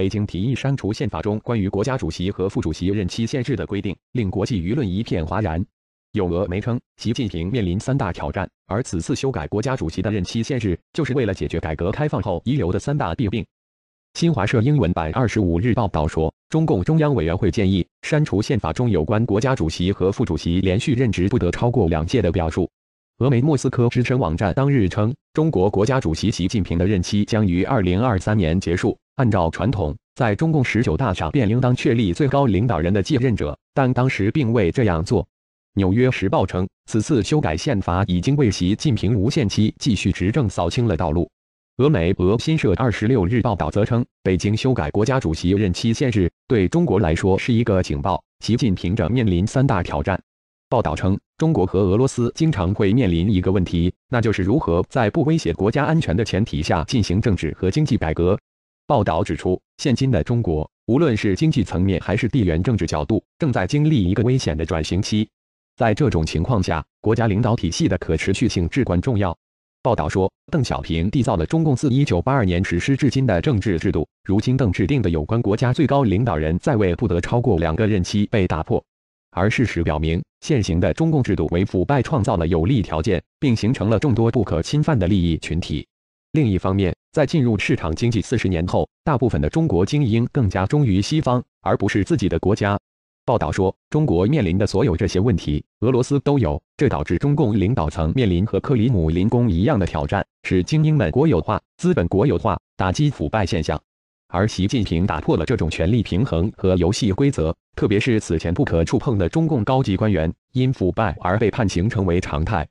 北京提议删除宪法中关于国家主席和副主席任期限制的规定，令国际舆论一片哗然。有俄媒称，习近平面临三大挑战，而此次修改国家主席的任期限制，就是为了解决改革开放后遗留的三大弊病。新华社英文版二十五日报道说，中共中央委员会建议删除宪法中有关国家主席和副主席连续任职不得超过两届的表述。俄媒莫斯科之声网站当日称，中国国家主席习近平的任期将于二零二三年结束。按照传统，在中共十九大上便应当确立最高领导人的继任者，但当时并未这样做。纽约时报称，此次修改宪法已经为习近平无限期继续执政扫清了道路。俄媒俄新社二十六日报道则称，北京修改国家主席任期限制对中国来说是一个警报，习近平正面临三大挑战。报道称。中国和俄罗斯经常会面临一个问题，那就是如何在不威胁国家安全的前提下进行政治和经济改革。报道指出，现今的中国，无论是经济层面还是地缘政治角度，正在经历一个危险的转型期。在这种情况下，国家领导体系的可持续性至关重要。报道说，邓小平缔造了中共自1982年实施至今的政治制度，如今邓制定的有关国家最高领导人在位不得超过两个任期被打破。而事实表明，现行的中共制度为腐败创造了有利条件，并形成了众多不可侵犯的利益群体。另一方面，在进入市场经济四十年后，大部分的中国精英更加忠于西方，而不是自己的国家。报道说，中国面临的所有这些问题，俄罗斯都有，这导致中共领导层面临和克里姆林宫一样的挑战：使精英们国有化、资本国有化、打击腐败现象。而习近平打破了这种权力平衡和游戏规则，特别是此前不可触碰的中共高级官员因腐败而被判刑成为常态。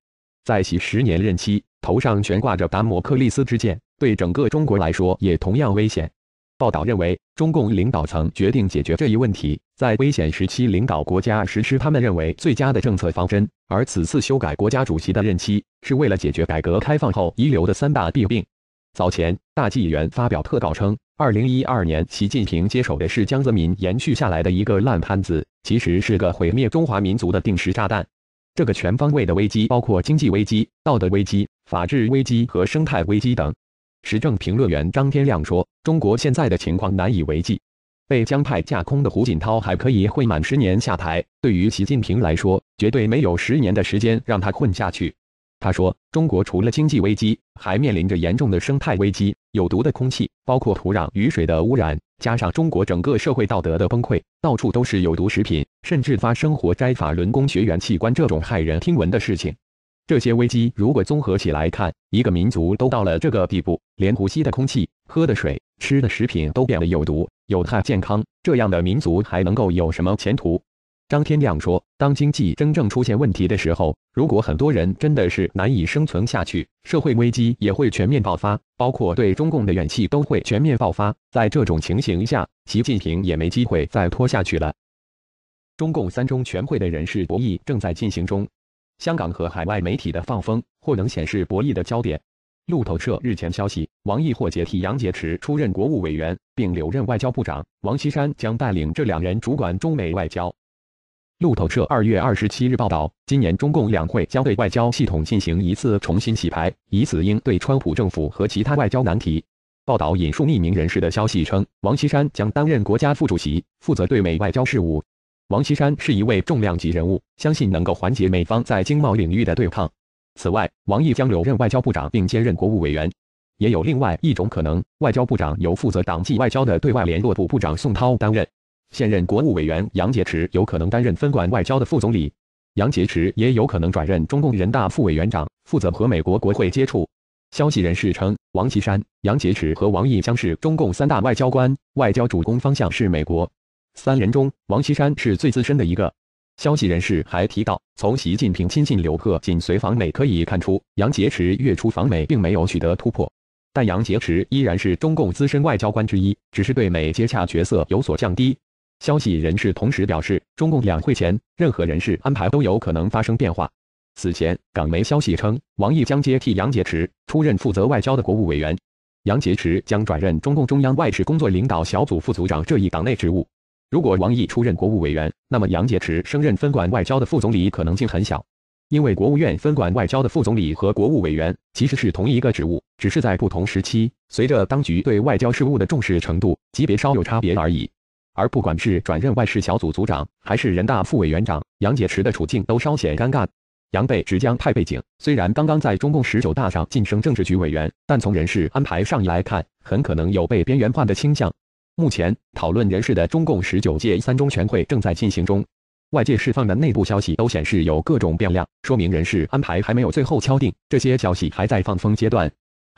在其十年任期，头上悬挂着达摩克利斯之剑，对整个中国来说也同样危险。报道认为，中共领导层决定解决这一问题，在危险时期领导国家实施他们认为最佳的政策方针，而此次修改国家主席的任期，是为了解决改革开放后遗留的三大弊病。早前，大纪元发表特稿称。二零一二年，习近平接手的是江泽民延续下来的一个烂摊子，其实是个毁灭中华民族的定时炸弹。这个全方位的危机包括经济危机、道德危机、法治危机和生态危机等。时政评论员张天亮说：“中国现在的情况难以为继，被江派架空的胡锦涛还可以混满十年下台，对于习近平来说，绝对没有十年的时间让他混下去。”他说：“中国除了经济危机，还面临着严重的生态危机，有毒的空气、包括土壤、雨水的污染，加上中国整个社会道德的崩溃，到处都是有毒食品，甚至发生活摘法轮功学员器官这种骇人听闻的事情。这些危机如果综合起来看，一个民族都到了这个地步，连呼吸的空气、喝的水、吃的食品都变得有毒，有害健康，这样的民族还能够有什么前途？”张天亮说：“当经济真正出现问题的时候，如果很多人真的是难以生存下去，社会危机也会全面爆发，包括对中共的怨气都会全面爆发。在这种情形下，习近平也没机会再拖下去了。”中共三中全会的人事博弈正在进行中，香港和海外媒体的放风或能显示博弈的焦点。路透社日前消息，王毅或接替杨洁篪出任国务委员，并留任外交部长；王岐山将带领这两人主管中美外交。路透社二月二十七日报道，今年中共两会将对外交系统进行一次重新洗牌，以此应对川普政府和其他外交难题。报道引述匿名人士的消息称，王岐山将担任国家副主席，负责对美外交事务。王岐山是一位重量级人物，相信能够缓解美方在经贸领域的对抗。此外，王毅将留任外交部长并兼任国务委员。也有另外一种可能，外交部长由负责党际外交的对外联络部部长宋涛担任。现任国务委员杨洁篪有可能担任分管外交的副总理，杨洁篪也有可能转任中共人大副委员长，负责和美国国会接触。消息人士称，王岐山、杨洁篪和王毅将是中共三大外交官，外交主攻方向是美国。三人中，王岐山是最资深的一个。消息人士还提到，从习近平亲信刘鹤紧随访美可以看出，杨洁篪月初访美并没有取得突破，但杨洁篪依然是中共资深外交官之一，只是对美接洽角色有所降低。消息人士同时表示，中共两会前，任何人事安排都有可能发生变化。此前，港媒消息称，王毅将接替杨洁篪出任负责外交的国务委员，杨洁篪将转任中共中央外事工作领导小组副组长这一党内职务。如果王毅出任国务委员，那么杨洁篪升任分管外交的副总理可能性很小，因为国务院分管外交的副总理和国务委员其实是同一个职务，只是在不同时期，随着当局对外交事务的重视程度，级别稍有差别而已。而不管是转任外事小组组长，还是人大副委员长，杨洁篪的处境都稍显尴尬。杨被指江派背景，虽然刚刚在中共十九大上晋升政治局委员，但从人事安排上来看，很可能有被边缘化的倾向。目前讨论人事的中共十九届三中全会正在进行中，外界释放的内部消息都显示有各种变量，说明人事安排还没有最后敲定，这些消息还在放风阶段。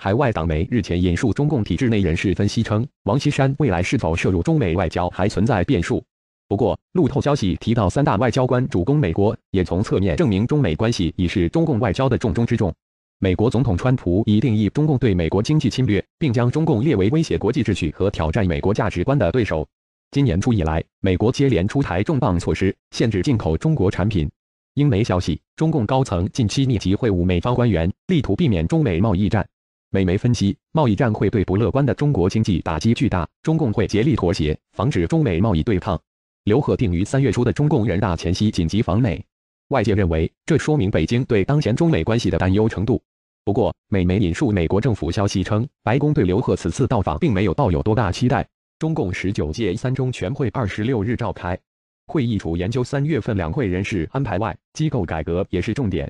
海外党媒日前引述中共体制内人士分析称，王岐山未来是否涉入中美外交还存在变数。不过，路透消息提到，三大外交官主攻美国，也从侧面证明中美关系已是中共外交的重中之重。美国总统川普已定义中共对美国经济侵略，并将中共列为威胁国际秩序和挑战美国价值观的对手。今年初以来，美国接连出台重磅措施，限制进口中国产品。英媒消息，中共高层近期密集会晤美方官员，力图避免中美贸易战。美媒分析，贸易战会对不乐观的中国经济打击巨大，中共会竭力妥协，防止中美贸易对抗。刘鹤定于三月初的中共人大前夕紧急访美，外界认为这说明北京对当前中美关系的担忧程度。不过，美媒引述美国政府消息称，白宫对刘鹤此次到访并没有抱有多大期待。中共十九届三中全会二十六日召开，会议除研究三月份两会人事安排外，机构改革也是重点。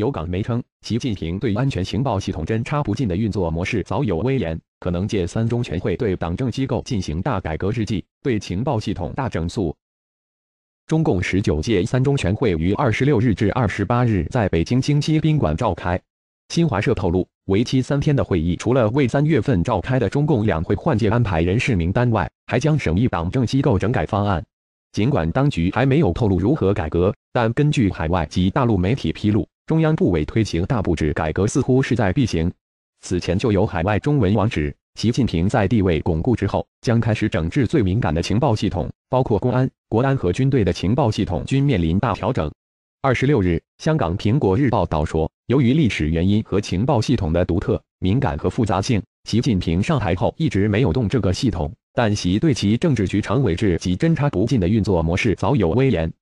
有港媒称，习近平对安全情报系统“针插不进”的运作模式早有威严，可能借三中全会对党政机构进行大改革之际，对情报系统大整肃。中共十九届三中全会于二十六日至二十八日在北京京西宾馆召开。新华社透露，为期三天的会议除了为三月份召开的中共两会换届安排人事名单外，还将审议党政机构整改方案。尽管当局还没有透露如何改革，但根据海外及大陆媒体披露，中央部委推行大部制改革似乎势在必行。此前就有海外中文网址，习近平在地位巩固之后，将开始整治最敏感的情报系统，包括公安、国安和军队的情报系统均面临大调整。二十六日，香港《苹果日报》道说，由于历史原因和情报系统的独特、敏感和复杂性，习近平上台后一直没有动这个系统，但习对其政治局常委制及针插不进的运作模式早有威严。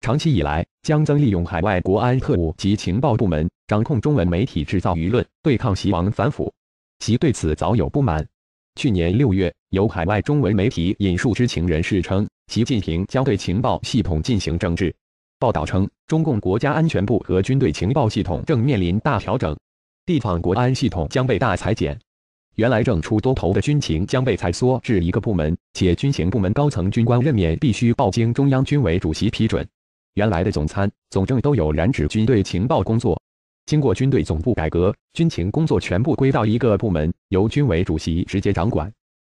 长期以来，江曾利用海外国安特务及情报部门掌控中文媒体制造舆论，对抗习王反腐。习对此早有不满。去年六月，有海外中文媒体引述知情人士称，习近平将对情报系统进行整治。报道称，中共国家安全部和军队情报系统正面临大调整，地方国安系统将被大裁减。原来正出多头的军情将被裁缩至一个部门，且军情部门高层军官任免必须报经中央军委主席批准。原来的总参、总政都有染指军队情报工作。经过军队总部改革，军情工作全部归到一个部门，由军委主席直接掌管。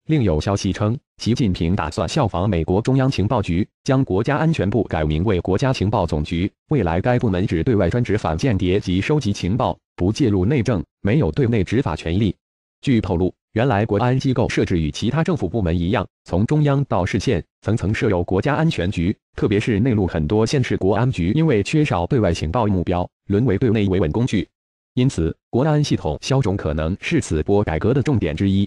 另有消息称，习近平打算效仿美国中央情报局，将国家安全部改名为国家情报总局。未来该部门只对外专职反间谍及收集情报，不介入内政，没有对内执法权利。据透露。原来，国安机构设置与其他政府部门一样，从中央到市县，层层设有国家安全局。特别是内陆很多县市国安局，因为缺少对外情报目标，沦为对内维稳工具。因此，国安系统消肿可能是此波改革的重点之一。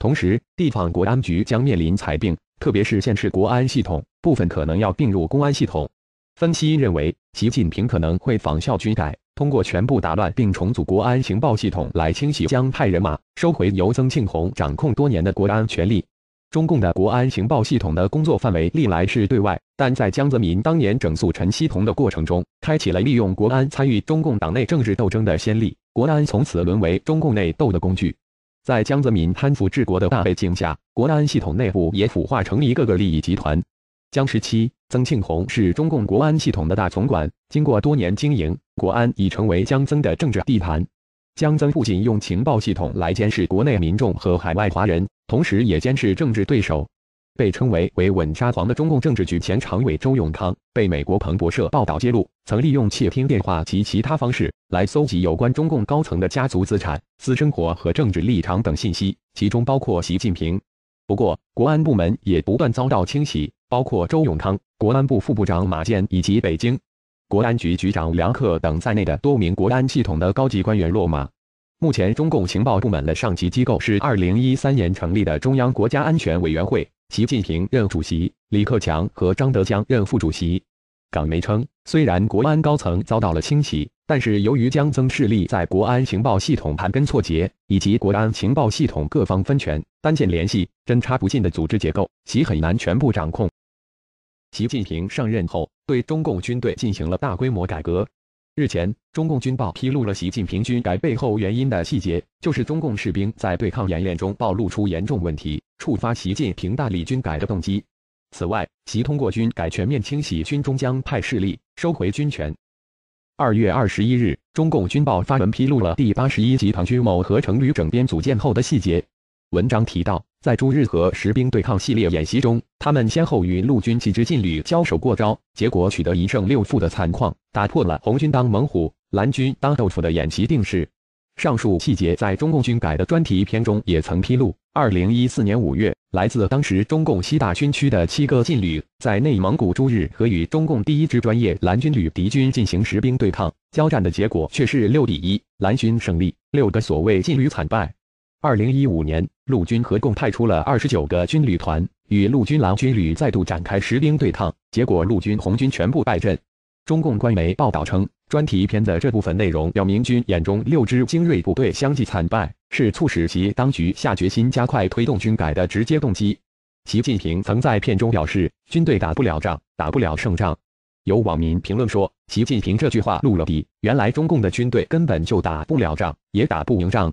同时，地方国安局将面临裁并，特别是县市国安系统部分可能要并入公安系统。分析认为，习近平可能会仿效军改。通过全部打乱并重组国安情报系统来清洗江派人马，收回由曾庆红掌控多年的国安权力。中共的国安情报系统的工作范围历来是对外，但在江泽民当年整肃陈希同的过程中，开启了利用国安参与中共党内政治斗争的先例。国安从此沦为中共内斗的工具。在江泽民贪腐治国的大背景下，国安系统内部也腐化成一个个利益集团。江十七，曾庆红是中共国安系统的大总管。经过多年经营，国安已成为江曾的政治地盘。江曾不仅用情报系统来监视国内民众和海外华人，同时也监视政治对手。被称为“维稳沙皇”的中共政治局前常委周永康，被美国彭博社报道揭露，曾利用窃听电话及其他方式来搜集有关中共高层的家族资产、私生活和政治立场等信息，其中包括习近平。不过，国安部门也不断遭到清洗。包括周永康、国安部副部长马建以及北京国安局局长梁克等在内的多名国安系统的高级官员落马。目前，中共情报部门的上级机构是2013年成立的中央国家安全委员会，习近平任主席，李克强和张德江任副主席。港媒称，虽然国安高层遭到了清洗，但是由于江曾势力在国安情报系统盘根错节，以及国安情报系统各方分权、单线联系、针插不进的组织结构，其很难全部掌控。习近平上任后，对中共军队进行了大规模改革。日前，中共军报披露了习近平军改背后原因的细节，就是中共士兵在对抗演练中暴露出严重问题，触发习近平大力军改的动机。此外，习通过军改全面清洗军中将派势力，收回军权。二月二十一日，中共军报发文披露了第八十一集团军某合成旅整编组建后的细节。文章提到，在朱日和实兵对抗系列演习中，他们先后与陆军几支劲旅交手过招，结果取得一胜六负的惨况，打破了红军当猛虎、蓝军当豆腐的演习定式。上述细节在中共军改的专题片中也曾披露。二零一四年五月，来自当时中共西大军区的七个劲旅，在内蒙古诸日和与中共第一支专业蓝军旅敌军进行实兵对抗交战的结果却是六比一，蓝军胜利，六个所谓劲旅惨败。二零一五年，陆军合共派出了二十九个军旅团，与陆军郎军旅再度展开实兵对抗，结果陆军红军全部败阵。中共官媒报道称，专题片的这部分内容表明，军眼中六支精锐部队相继惨败，是促使其当局下决心加快推动军改的直接动机。习近平曾在片中表示：“军队打不了仗，打不了胜仗。”有网民评论说：“习近平这句话露了底，原来中共的军队根本就打不了仗，也打不赢仗。”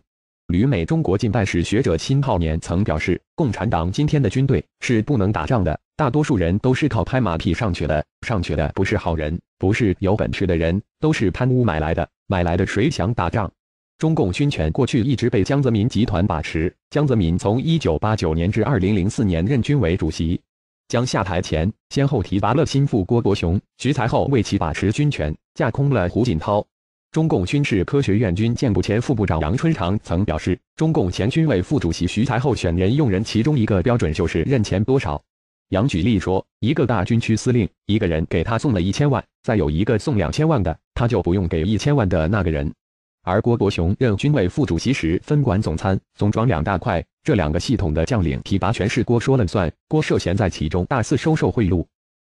旅美中国近代史学者辛浩年曾表示：“共产党今天的军队是不能打仗的，大多数人都是靠拍马屁上去的，上去的不是好人，不是有本事的人，都是贪污买来的，买来的谁想打仗？中共军权过去一直被江泽民集团把持，江泽民从1989年至2004年任军委主席，将下台前先后提拔了心腹郭伯雄、徐才厚为其把持军权，架空了胡锦涛。”中共军事科学院军建部前副部长杨春长曾表示，中共前军委副主席徐才厚选人用人其中一个标准就是任前多少。杨举例说，一个大军区司令，一个人给他送了一千万，再有一个送两千万的，他就不用给一千万的那个人。而郭伯雄任军委副主席时，分管总参、总装两大块，这两个系统的将领提拔全是郭说了算。郭涉嫌在其中大肆收受贿赂。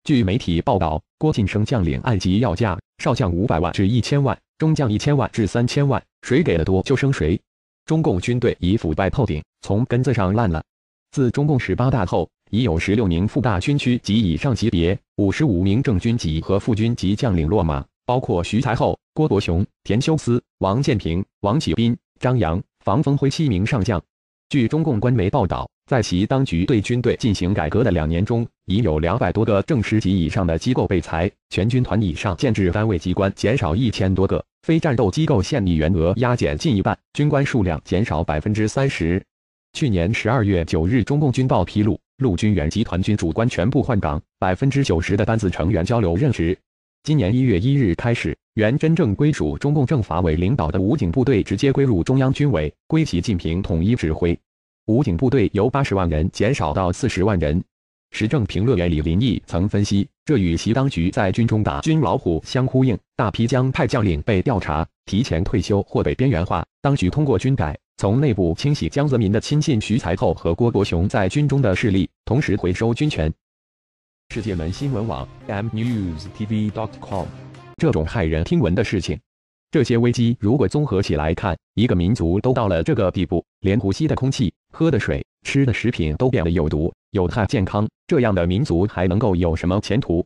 据媒体报道，郭晋升将领按级要价，少将五百万至一千万。中将一千万至三千万，谁给的多就升谁。中共军队已腐败透顶，从根子上烂了。自中共十八大后，已有十六名副大军区及以上级别、五十五名正军级和副军级将领落马，包括徐才厚、郭伯雄、田修思、王建平、王启斌、张扬、房峰辉七名上将。据中共官媒报道，在其当局对军队进行改革的两年中，已有两百多个正师级以上的机构被裁，全军团以上建制单位机关减少一千多个。非战斗机构现役员额压减近一半，军官数量减少百分之三十。去年十二月九日，中共军报披露，陆军原集团军主官全部换岗，百分之九十的班子成员交流任职。今年一月一日开始，原真正归属中共政法委领导的武警部队直接归入中央军委，归习近平统一指挥。武警部队由八十万人减少到四十万人。时政评论员李林毅曾分析，这与其当局在军中打“军老虎”相呼应，大批江派将领被调查、提前退休或被边缘化。当局通过军改，从内部清洗江泽民的亲信徐才厚和郭伯雄在军中的势力，同时回收军权。世界门新闻网 m news tv dot com 这种骇人听闻的事情，这些危机如果综合起来看，一个民族都到了这个地步，连呼吸的空气、喝的水、吃的食品都变得有毒。有他健康，这样的民族还能够有什么前途？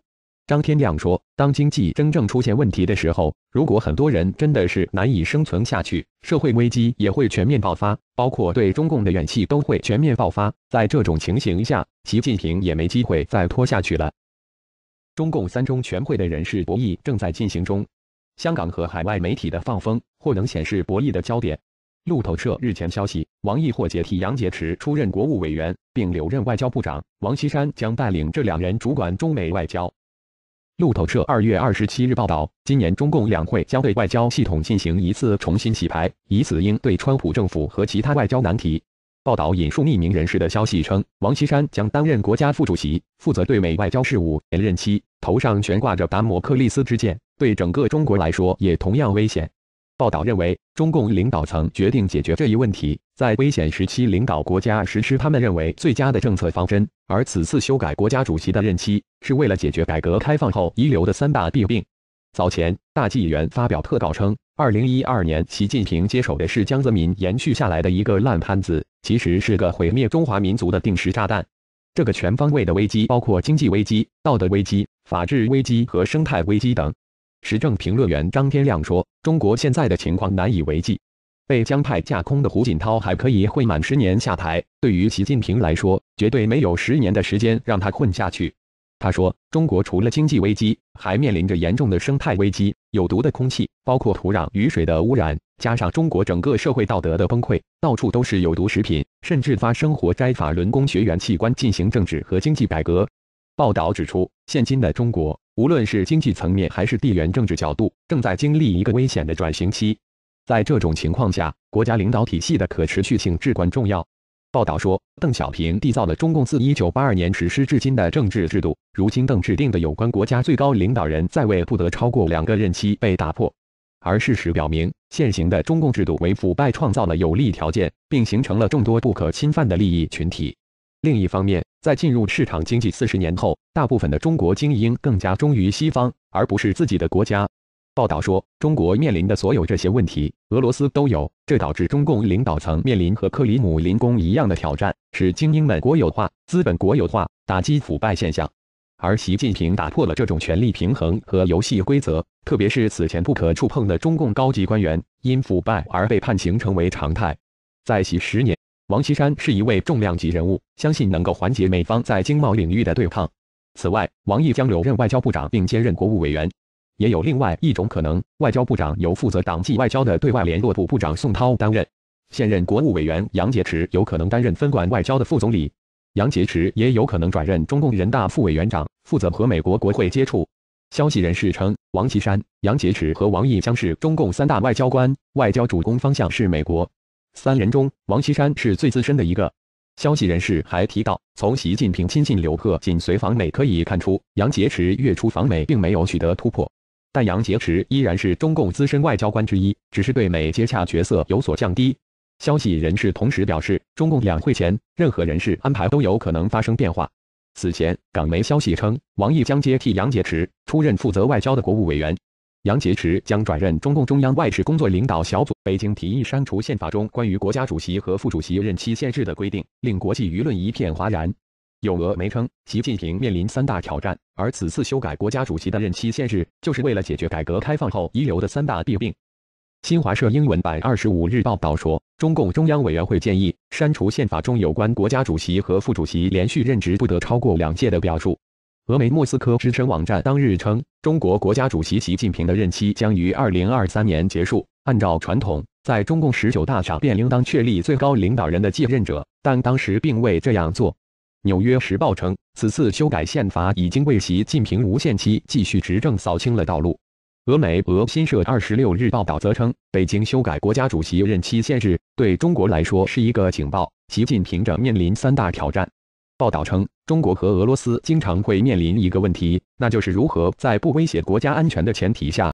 张天亮说：“当经济真正出现问题的时候，如果很多人真的是难以生存下去，社会危机也会全面爆发，包括对中共的怨气都会全面爆发。在这种情形下，习近平也没机会再拖下去了。”中共三中全会的人事博弈正在进行中，香港和海外媒体的放风或能显示博弈的焦点。路透社日前消息，王毅或接替杨洁篪出任国务委员，并留任外交部长。王岐山将带领这两人主管中美外交。路透社二月二十七日报道，今年中共两会将对外交系统进行一次重新洗牌，以此应对川普政府和其他外交难题。报道引述匿名人士的消息称，王岐山将担任国家副主席，负责对美外交事务。任期头上悬挂着达摩克利斯之剑，对整个中国来说也同样危险。报道认为，中共领导层决定解决这一问题，在危险时期领导国家实施他们认为最佳的政策方针。而此次修改国家主席的任期，是为了解决改革开放后遗留的三大弊病。早前，大纪元发表特稿称，二零一二年习近平接手的是江泽民延续下来的一个烂摊子，其实是个毁灭中华民族的定时炸弹。这个全方位的危机，包括经济危机、道德危机、法治危机和生态危机等。时政评论员张天亮说：“中国现在的情况难以为继，被江派架空的胡锦涛还可以混满十年下台。对于习近平来说，绝对没有十年的时间让他混下去。”他说：“中国除了经济危机，还面临着严重的生态危机，有毒的空气，包括土壤、雨水的污染，加上中国整个社会道德的崩溃，到处都是有毒食品，甚至发生活摘法轮功学员器官进行政治和经济改革。”报道指出，现今的中国。无论是经济层面还是地缘政治角度，正在经历一个危险的转型期。在这种情况下，国家领导体系的可持续性至关重要。报道说，邓小平缔造了中共自1982年实施至今的政治制度。如今，邓制定的有关国家最高领导人在位不得超过两个任期被打破。而事实表明，现行的中共制度为腐败创造了有利条件，并形成了众多不可侵犯的利益群体。另一方面，在进入市场经济四十年后，大部分的中国精英更加忠于西方，而不是自己的国家。报道说，中国面临的所有这些问题，俄罗斯都有，这导致中共领导层面临和克里姆林宫一样的挑战：使精英们国有化、资本国有化、打击腐败现象。而习近平打破了这种权力平衡和游戏规则，特别是此前不可触碰的中共高级官员因腐败而被判刑成为常态。在习十年。王岐山是一位重量级人物，相信能够缓解美方在经贸领域的对抗。此外，王毅将留任外交部长，并兼任国务委员。也有另外一种可能，外交部长由负责党际外交的对外联络部部长宋涛担任，现任国务委员杨洁篪有可能担任分管外交的副总理。杨洁篪也有可能转任中共人大副委员长，负责和美国国会接触。消息人士称，王岐山、杨洁篪和王毅将是中共三大外交官，外交主攻方向是美国。三人中，王岐山是最资深的一个。消息人士还提到，从习近平亲信刘鹤仅随访美可以看出，杨洁篪月初访美并没有取得突破，但杨洁篪依然是中共资深外交官之一，只是对美接洽角色有所降低。消息人士同时表示，中共两会前，任何人事安排都有可能发生变化。此前，港媒消息称，王毅将接替杨洁篪，出任负责外交的国务委员。杨洁篪将转任中共中央外事工作领导小组。北京提议删除宪法中关于国家主席和副主席任期限制的规定，令国际舆论一片哗然。有俄媒称，习近平面临三大挑战，而此次修改国家主席的任期限制，就是为了解决改革开放后遗留的三大弊病。新华社英文版二十五日报道说，中共中央委员会建议删除宪法中有关国家主席和副主席连续任职不得超过两届的表述。俄媒莫斯科之声网站当日称，中国国家主席习近平的任期将于二零二三年结束。按照传统，在中共十九大上便应当确立最高领导人的继任者，但当时并未这样做。纽约时报称，此次修改宪法已经为习近平无限期继续执政扫清了道路。俄媒俄新社二十六日报道则称，北京修改国家主席任期限制对中国来说是一个警报，习近平正面临三大挑战。报道称，中国和俄罗斯经常会面临一个问题，那就是如何在不威胁国家安全的前提下。